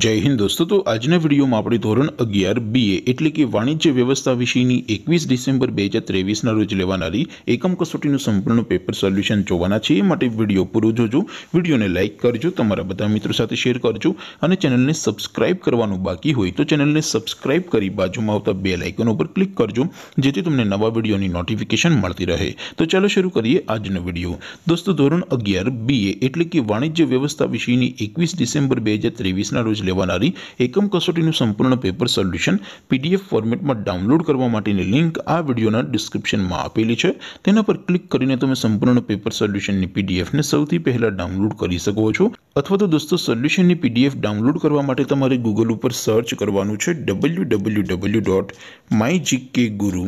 જય હિન્દ દોસ્તો તો આજના વિડીયોમાં આપણે ધોરણ અગિયાર બી એ એટલે કે વાણિજ્ય વ્યવસ્થા વિષયની એકવીસ ડિસેમ્બર બે હજાર ત્રેવીસના રોજ લેવાનારી એકમ કસોટીનું સંપૂર્ણ પેપર સોલ્યુશન જોવાના છે એ માટે વિડીયો પૂરો જોજો વિડીયોને લાઇક કરજો તમારા બધા મિત્રો સાથે શેર કરજો અને ચેનલને સબસ્ક્રાઇબ કરવાનું બાકી હોય તો ચેનલને સબસ્ક્રાઇબ કરી બાજુમાં આવતા બે લાઇકન ઉપર ક્લિક કરજો જેથી તમને નવા વિડીયોની નોટિફિકેશન મળતી રહે તો ચાલો શરૂ કરીએ આજનો વિડીયો દોસ્તો ધોરણ અગિયાર બી એ એટલે કે વાણિજ્ય વ્યવસ્થા વિશેની એકવીસ ડિસેમ્બર બે હજાર ત્રેવીસના રોજ લેવાનારી એકમ કસોટીનું સંપૂર્ણ પેપર સોલ્યુશન પીડીએફ ફોર્મેટમાં ડાઉનલોડ કરવા માટેની લિંક આ વિડીયોના ડિસ્ક્રિપ્શનમાં આપેલી છે તેના પર ક્લિક કરીને તમે સંપૂર્ણ પેપર સોલ્યુશનની પીડીએફને સૌથી પહેલાં ડાઉનલોડ કરી શકો છો અથવા તો દોસ્તો સોલ્યુશન ની પીડીએફ ડાઉનલોડ કરવા માટે તમારે Google ઉપર સર્ચ કરવાનું છે www.mygkguru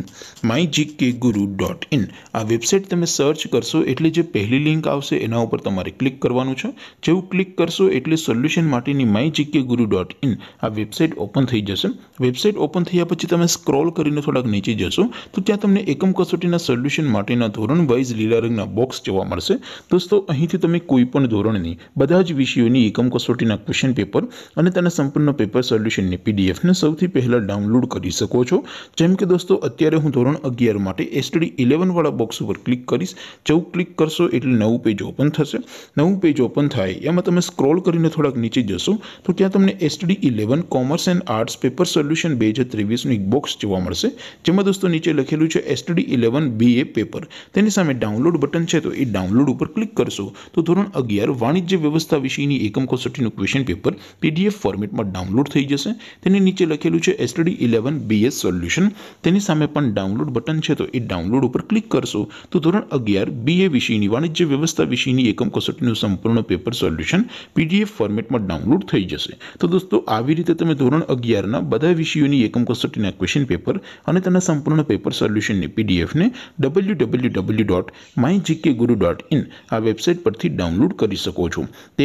mygkguru.in આ વેબસાઈટ તમે સર્ચ કરશો એટલે જે પહેલી લિંક આવશે એના ઉપર તમારે ક્લિક કરવાનું છે જેવું ક્લિક કરશો એટલે સોલ્યુશન માટેની mygkguru.in આ વેબસાઈટ ઓપન થઈ જશે વેબસાઈટ ઓપન થઈયા પછી તમે સ્ક્રોલ કરીને થોડક નીચે જશો તો ત્યાં તમને એકમ કસોટીના સોલ્યુશન માટેનો ધોરણ વાઇઝ લેયરિંગનો બોક્સ જોવા મળશે દોસ્તો અહીંથી તમે કોઈપણ ધોરણની બધા વિષય ઊની કમકો સોર્ટિના ક્વેશ્ચન પેપર અને તેના સંપૂર્ણનો પેપર સોલ્યુશન ની પીડીએફ નું સૌથી પહેલો ડાઉનલોડ કરી શકો છો જેમ કે દોસ્તો અત્યારે હું ધોરણ 11 માટે STD 11 વાળા બોક્સ ઉપર ક્લિક કરીસ ચauk ક્લિક કરશો એટલે નવું પેજ ઓપન થશે નવું પેજ ઓપન થાય એમાં તમે સ્ક્રોલ કરીને થોડક નીચે જશો તો ત્યાં તમને STD 11 commerce and arts paper solution બેજ 23 નું એક બોક્સ જોવા મળશે જેમાં દોસ્તો નીચે લખેલું છે STD 11 BA પેપર તેની સામે ડાઉનલોડ બટન છે તો એ ડાઉનલોડ ઉપર ક્લિક કરશો તો ધોરણ 11 વાણિજ્ય વ્યવસ્થા વિષયની એકમ કોસટિનો ક્વેશ્ચન પેપર પીડીએફ ફોર્મેટમાં ડાઉનલોડ થઈ જશે તેની નીચે લખેલું છે STD 11 BA સોલ્યુશન તેની સામે પણ ડાઉનલોડ બટન છે તો એ ડાઉનલોડ ઉપર ક્લિક કરશો તો ધોરણ 11 BA વિષયની વાણિજ્ય વ્યવસ્થા વિષયની એકમ કોસટિનો સંપૂર્ણ પેપર સોલ્યુશન પીડીએફ ફોર્મેટમાં ડાઉનલોડ થઈ જશે તો દોસ્તો આવી રીતે તમે ધોરણ 11 ના બધા વિષયોની એકમ કોસટિના ક્વેશ્ચન પેપર અને તેના સંપૂર્ણ પેપર સોલ્યુશન ને પીડીએફ ને www.mygkguru.in આ વેબસાઈટ પરથી ડાઉનલોડ કરી શકો છો તે